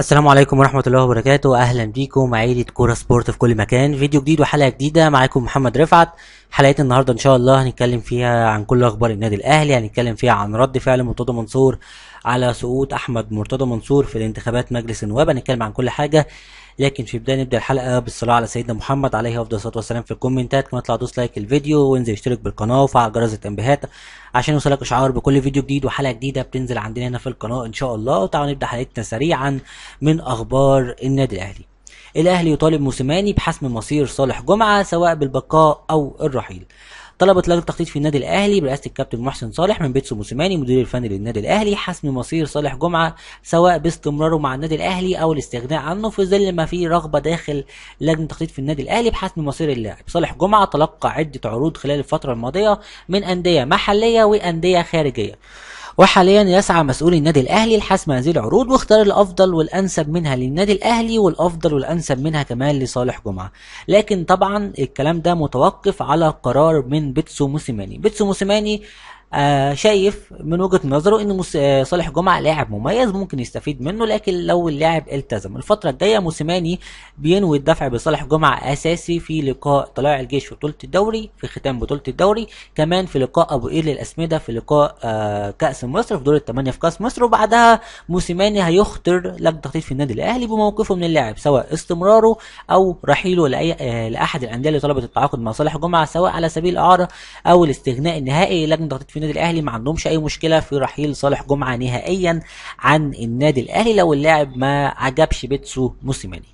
السلام عليكم ورحمة الله وبركاته أهلا بيكم عيلة كورة سبورت في كل مكان فيديو جديد وحلقة جديدة معاكم محمد رفعت حلقة النهاردة إن شاء الله هنتكلم فيها عن كل أخبار النادي الأهلي هنتكلم فيها عن رد فعل مرتضى منصور على سقوط أحمد مرتضى منصور في الانتخابات مجلس النواب هنتكلم عن كل حاجة لكن في البدايه نبدا الحلقه بالصلاه على سيدنا محمد عليه افضل الصلاه والسلام في الكومنتات كمان اطلع دوس لايك الفيديو وانزل اشترك بالقناه وفعل جرس التنبيهات عشان يوصلك اشعار بكل فيديو جديد وحلقه جديده بتنزل عندنا هنا في القناه ان شاء الله وتعالوا نبدا حلقتنا سريعا من اخبار النادي الاهلي الاهلي يطالب موسيماني بحسم مصير صالح جمعه سواء بالبقاء او الرحيل طلبت لجنه التخطيط في النادي الاهلي برئاسه الكابتن محسن صالح من بيتسو موسيماني مدير الفني للنادي الاهلي حسم مصير صالح جمعه سواء باستمراره مع النادي الاهلي او الاستغناء عنه في ظل ما في رغبه داخل لجنه التخطيط في النادي الاهلي بحسم مصير اللاعب صالح جمعه تلقى عده عروض خلال الفتره الماضيه من انديه محليه وانديه خارجيه وحاليا يسعى مسؤولي النادي الاهلي لحسم هذه العروض واختار الافضل والانسب منها للنادي الاهلي والافضل والانسب منها كمان لصالح جمعه لكن طبعا الكلام ده متوقف على قرار من بيتسو موسيماني بيتسو موسيماني آه، شايف من وجهه نظره ان آه، صالح جمعه لاعب مميز ممكن يستفيد منه لكن لو اللاعب التزم الفتره الجايه موسيماني بينوي الدفع بصالح جمعه اساسي في لقاء طلائع الجيش في بطوله الدوري في ختام بطوله الدوري كمان في لقاء ابو قير للاسمده في لقاء آه، كاس مصر في دور الثمانيه في كاس مصر وبعدها موسيماني هيخطر لجنه تخطيط في النادي الاهلي بموقفه من اللاعب سواء استمراره او رحيله لأي لاحد الانديه اللي طلبت التعاقد مع صالح جمعه سواء على سبيل الاعاره او الاستغناء النهائي لجنه تخطيط في النادي الاهلي ما عندهمش اي مشكله في رحيل صالح جمعه نهائيا عن النادي الاهلي لو اللاعب ما عجبش بيتسو موسيماني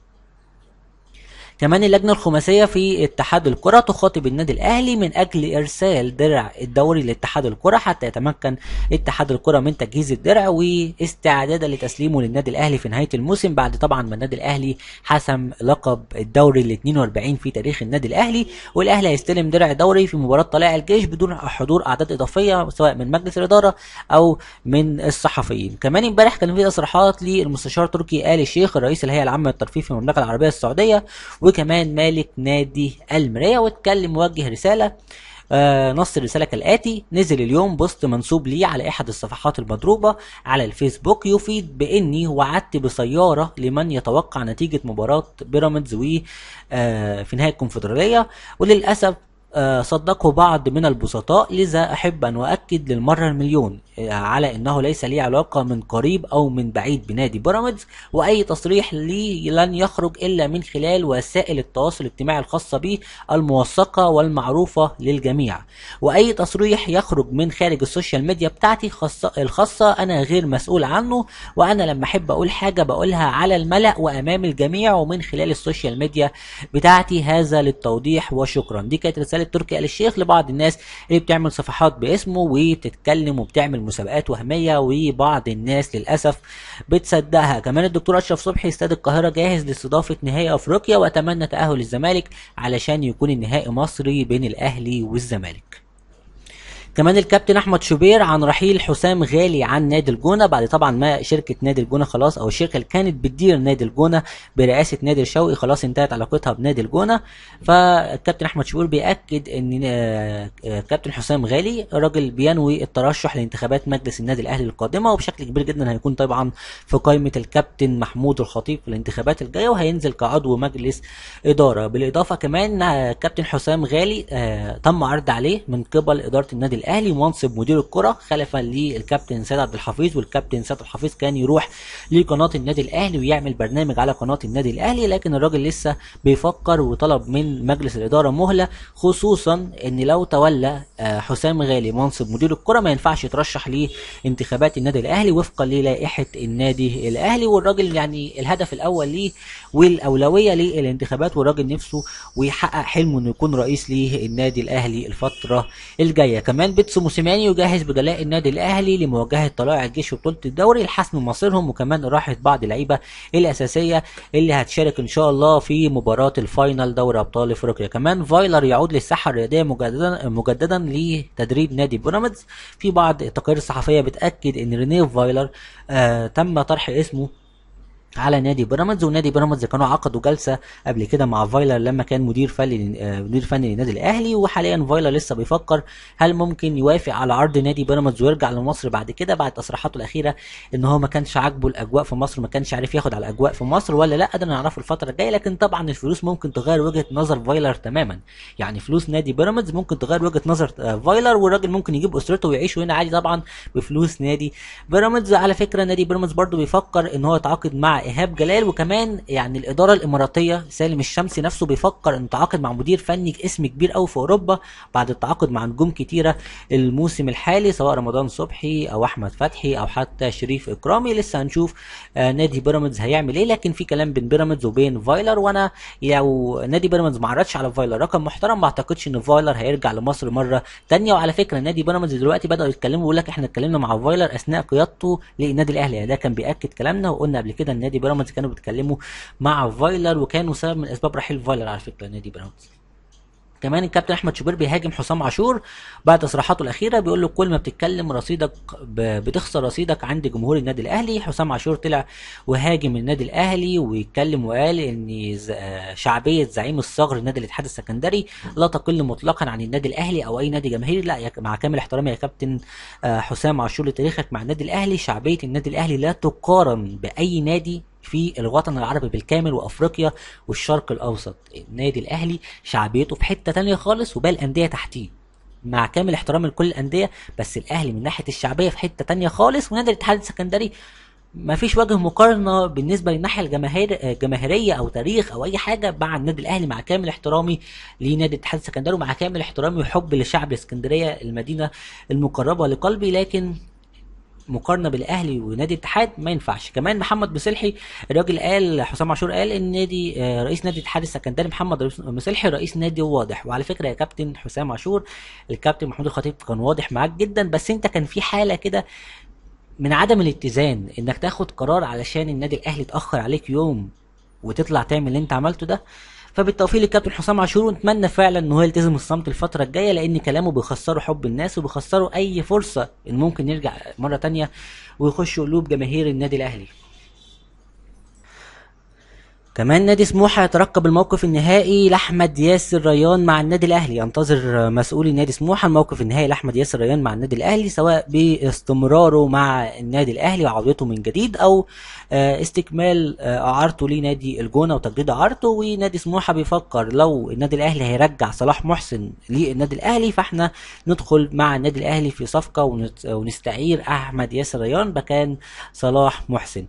كمان اللجنة الخماسية في اتحاد الكرة تخاطب النادي الأهلي من أجل إرسال درع الدوري لاتحاد الكرة حتى يتمكن اتحاد الكرة من تجهيز الدرع واستعدادا لتسليمه للنادي الأهلي في نهاية الموسم بعد طبعا ما النادي الأهلي حسم لقب الدوري ال 42 في تاريخ النادي الأهلي والأهلي هيستلم درع دوري في مباراة طلائع الجيش بدون حضور أعداد إضافية سواء من مجلس الإدارة أو من الصحفيين كمان امبارح كان في تصريحات للمستشار تركي آل الشيخ رئيس الهيئة العامة للترفيه في المملكة العربية السعودية وكمان مالك نادي المراية واتكلم ووجه رسالة آه نص الرسالة كالآتي نزل اليوم بوست منسوب لي على أحد الصفحات المضروبة على الفيسبوك يفيد بإني وعدت بسيارة لمن يتوقع نتيجة مباراة بيراميدز و آه في نهائي الكونفدرالية وللأسف آه، صدقه بعض من البسطاء لذا أحب أن أؤكد للمرة المليون آه، على أنه ليس لي علاقة من قريب أو من بعيد بنادي بيراميدز وأي تصريح لي لن يخرج إلا من خلال وسائل التواصل الاجتماعي الخاصة بي الموثقة والمعروفة للجميع وأي تصريح يخرج من خارج السوشيال ميديا بتاعتي خاصة الخاصة أنا غير مسؤول عنه وأنا لما أحب أقول حاجة بقولها على الملأ وأمام الجميع ومن خلال السوشيال ميديا بتاعتي هذا للتوضيح وشكرا دي كانت رسالة رساله التركي آل الشيخ لبعض الناس اللي بتعمل صفحات باسمه وبتتكلم وبتعمل مسابقات وهميه وبعض الناس للاسف بتصدقها كمان الدكتور اشرف صبحي استاد القاهره جاهز لاستضافه نهائي افريقيا واتمنى تاهل الزمالك علشان يكون النهائي مصري بين الاهلي والزمالك كمان الكابتن احمد شوبير عن رحيل حسام غالي عن نادي الجونه بعد طبعا ما شركه نادي الجونه خلاص او الشركه اللي كانت بتدير نادي الجونه برئاسه نادر شوقي خلاص انتهت علاقتها بنادي الجونه فالكابتن احمد شوبير بياكد ان آه، آه، كابتن حسام غالي راجل بينوي الترشح لانتخابات مجلس النادي الاهلي القادمه وبشكل كبير جدا هيكون طبعا في قائمه الكابتن محمود الخطيب في الانتخابات الجايه وهينزل كعضو مجلس اداره بالاضافه كمان آه، كابتن حسام غالي تم عرض عليه من قبل اداره النادي الاهلي الاهلي منصب مدير الكره خلفا للكابتن سيد عبد الحفيظ والكابتن سيد عبد الحفيظ كان يروح لقناه النادي الاهلي ويعمل برنامج على قناه النادي الاهلي لكن الراجل لسه بيفكر وطلب من مجلس الاداره مهله خصوصا ان لو تولى آه، حسام غالي منصب مدير الكره ما ينفعش يترشح لانتخابات النادي الاهلي وفقا للائحه النادي الاهلي والراجل يعني الهدف الاول ليه والاولويه للانتخابات والراجل نفسه ويحقق حلمه انه يكون رئيس للنادي الاهلي الفتره الجايه كمان بيتسو موسيماني يجهز بجلاء النادي الاهلي لمواجهه طلائع الجيش وبطوله الدوري لحسم مصيرهم وكمان راحه بعض اللعيبه الاساسيه اللي هتشارك ان شاء الله في مباراه الفاينل دوري ابطال افريقيا كمان فايلر يعود للساحه الرياضيه مجددا مجددا لتدريب نادي بيراميدز في بعض التقارير الصحفيه بتاكد ان رينيه فايلر آه تم طرح اسمه على نادي بيراميدز ونادي بيراميدز كانوا عقدوا جلسه قبل كده مع فايلر لما كان مدير فني آه، مدير فني للنادي الاهلي وحاليا فايلر لسه بيفكر هل ممكن يوافق على عرض نادي بيراميدز ويرجع لمصر بعد كده بعد تصريحاته الاخيره ان هو ما كانش عاجبه الاجواء في مصر ما كانش عارف ياخد على الاجواء في مصر ولا لا ده نعرفه الفتره الجايه لكن طبعا الفلوس ممكن تغير وجهه نظر فايلر تماما يعني فلوس نادي بيراميدز ممكن تغير وجهه نظر آه، فايلر والراجل ممكن يجيب اسرته ويعيشوا هنا عادي طبعا بفلوس نادي بيراميدز على فكره نادي بيراميدز برده بيفكر ان هو يتعاقد مع مع ايهاب جلال وكمان يعني الاداره الاماراتيه سالم الشمسي نفسه بيفكر انه تعاقد مع مدير فني اسم كبير قوي في اوروبا بعد التعاقد مع نجوم كتيره الموسم الحالي سواء رمضان صبحي او احمد فتحي او حتى شريف اكرامي لسه هنشوف آه، نادي بيراميدز هيعمل ايه لكن في كلام بين بيراميدز وبين فايلر وانا لو نادي بيراميدز ما عرضش على فايلر رقم محترم ما اعتقدش ان فايلر هيرجع لمصر مره ثانيه وعلى فكره نادي بيراميدز دلوقتي بداوا يتكلموا يقول لك احنا اتكلمنا مع فايلر اثناء قيادته للنادي الاهلي يعني ده كان بياكد كلامنا وقلنا قبل كده ان نادي بيراميدز كانوا بيتكلموا مع فايلر وكانوا سبب من اسباب رحيل فايلر على فكره نادي بيراميدز كمان الكابتن احمد شوبير بيهاجم حسام عاشور بعد تصريحاته الاخيره بيقول له كل ما بتتكلم رصيدك بتخسر رصيدك عند جمهور النادي الاهلي حسام عاشور طلع وهاجم النادي الاهلي ويتكلم وقال ان شعبيه زعيم الثغر نادي الاتحاد السكندري لا تقل مطلقا عن النادي الاهلي او اي نادي جماهيري لا مع كامل احترامي يا كابتن آه، حسام عاشور لتاريخك مع النادي الاهلي شعبيه النادي الاهلي لا تقارن باي نادي في الوطن العربي بالكامل وافريقيا والشرق الاوسط النادي الاهلي شعبيته في حته تانية خالص وباقي الانديه تحتيه مع كامل احترامي لكل الانديه بس الاهلي من ناحيه الشعبيه في حته تانية خالص ونادي الاتحاد السكندري ما فيش وجه مقارنه بالنسبه للناحيه الجماهير الجماهيريه آه، او تاريخ او اي حاجه مع النادي الاهلي مع كامل احترامي لنادي الاتحاد السكندري ومع كامل احترامي وحبي لشعب اسكندريه المدينه المقربه لقلبي لكن مقارنه بالاهلي ونادي الاتحاد ما ينفعش كمان محمد بصلحي الراجل قال حسام عاشور قال ان نادي آه، رئيس نادي الاتحاد السكندري محمد بصلحي رئيس نادي واضح وعلى فكره يا كابتن حسام عاشور الكابتن محمود الخطيب كان واضح معاك جدا بس انت كان في حاله كده من عدم الاتزان انك تاخد قرار علشان النادي الاهلي اتاخر عليك يوم وتطلع تعمل اللي انت عملته ده فبالتوفيق للكابتن حسام عاشور ونتمنى فعلا ان هو يلتزم الصمت الفتره الجايه لان كلامه بيخسره حب الناس وبيخسره اي فرصه ان ممكن يرجع مره تانية ويخش قلوب جماهير النادي الاهلي كمان نادي سموحة يترقب الموقف النهائي لأحمد ياسر ريان مع النادي الأهلي ينتظر مسؤولي نادي سموحة الموقف النهائي لأحمد ياسر ريان مع النادي الأهلي سواء باستمراره مع النادي الأهلي وعودته من جديد أو آه، استكمال آه، إعارته لنادي الجونة وتجديد إعارته ونادي سموحة بيفكر لو النادي الأهلي هيرجع صلاح محسن للنادي الأهلي فإحنا ندخل مع النادي الأهلي في صفقة ونستعير أحمد ياسر ريان مكان صلاح محسن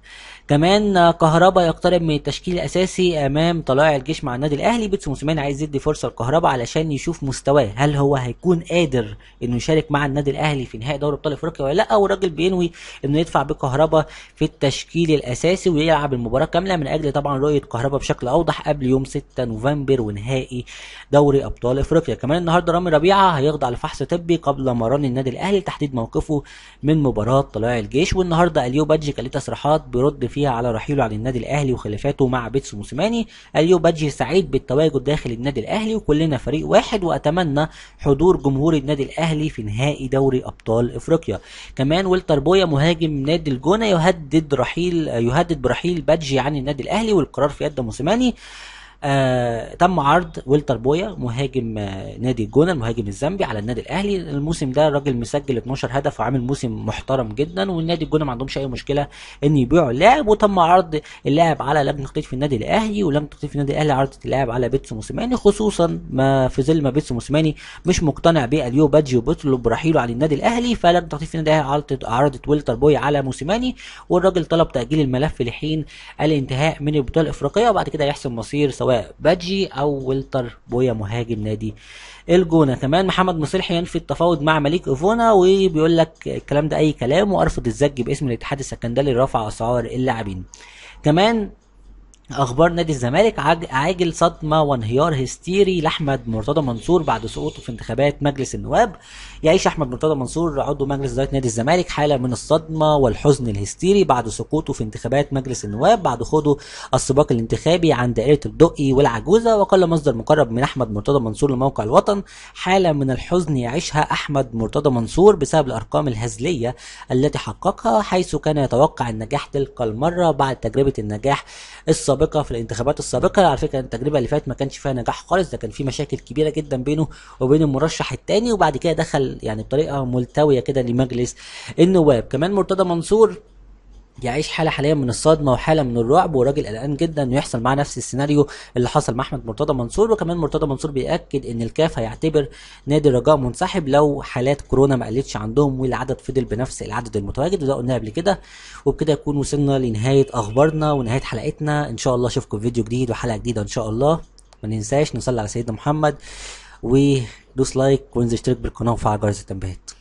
كمان آه، كهربا يقترب من التشكيل الأساسي اساسي امام طلائع الجيش مع النادي الاهلي بيتسو موسيماني عايز يدي فرصه لكهربا علشان يشوف مستواه هل هو هيكون قادر انه يشارك مع النادي الاهلي في نهائي دوري ابطال افريقيا ولا لا والراجل بينوي انه يدفع بكهربا في التشكيل الاساسي ويلعب المباراه كامله من اجل طبعا رؤيه كهربا بشكل اوضح قبل يوم 6 نوفمبر ونهائي دوري ابطال افريقيا كمان النهارده رامي ربيعه هيخضع لفحص طبي قبل مران النادي الاهلي لتحديد موقفه من مباراه طلائع الجيش والنهارده اليو بادجي كان ليه تصريحات بيرد فيها على رحيله عن النادي الاهلي وخلافاته مع بيت فيليكس موسيماني قال له بجي سعيد بالتواجد داخل النادي الاهلي وكلنا فريق واحد واتمنى حضور جمهور النادي الاهلي في نهائي دوري ابطال افريقيا كمان ولتر بويا مهاجم نادي الجونه يهدد رحيل يهدد برحيل بجي عن النادي الاهلي والقرار في يد موسيماني آه تم عرض ويلتر بويا مهاجم آه نادي الجونه المهاجم الزامبي على النادي الاهلي الموسم ده الراجل مسجل 12 هدف وعامل موسم محترم جدا والنادي الجونه ما عندهمش اي مشكله ان يبيعوا اللاعب وتم عرض اللاعب على لجنه التخطيط في النادي الاهلي ولجنه التخطيط في النادي الاهلي عرضت اللاعب على بيتسو موسيماني خصوصا ما في ظل ما بيتسو موسيماني مش مقتنع باليو باجيو بيطلب رحيله عن النادي الاهلي فلجنه التخطيط في النادي الاهلي عرضت عرضت ويلتر بويا على موسيماني والراجل طلب تاجيل الملف لحين الانتهاء من البطوله الافريقيه وبعد كده يحسم مصير سواء سواء بادجي او ويلتر بويا مهاجم نادي الجونه كمان محمد مصلح ينفي التفاوض مع مليك ايفونا وبيقول لك الكلام ده اي كلام وارفض الزج باسم الاتحاد السكندري رفع اسعار اللاعبين كمان اخبار نادي الزمالك عاجل صدمه وانهيار هستيري لاحمد مرتضى منصور بعد سقوطه في انتخابات مجلس النواب يعيش احمد مرتضى منصور عضو مجلس اداره نادي الزمالك حاله من الصدمه والحزن الهستيري بعد سقوطه في انتخابات مجلس النواب بعد خوضه السباق الانتخابي عن دائره الدقي والعجوزه وقال مصدر مقرب من احمد مرتضى منصور لموقع الوطن حاله من الحزن يعيشها احمد مرتضى منصور بسبب الارقام الهزليه التي حققها حيث كان يتوقع النجاح تلك المره بعد تجربه النجاح السابق السابقه في الانتخابات السابقه على فكره التجربه اللي فاتت ما كانش فيها نجاح خالص ده كان في مشاكل كبيره جدا بينه وبين المرشح الثاني وبعد كده دخل يعني بطريقه ملتويه كده لمجلس النواب كمان مرتضى منصور يعيش حاله حاليا من الصدمه وحاله من الرعب والراجل قلقان جدا انه يحصل معاه نفس السيناريو اللي حصل مع احمد مرتضى منصور وكمان مرتضى منصور بياكد ان الكاف هيعتبر نادي الرجاء منسحب لو حالات كورونا ما قلتش عندهم والعدد فضل بنفس العدد المتواجد وده قلناه قبل كده وبكده يكون وصلنا لنهايه اخبارنا ونهايه حلقتنا ان شاء الله اشوفكم في فيديو جديد وحلقه جديده ان شاء الله ما ننساش نصلي على سيدنا محمد ودوس لايك وانزل اشترك بالقناه وفعل جرس التنبيهات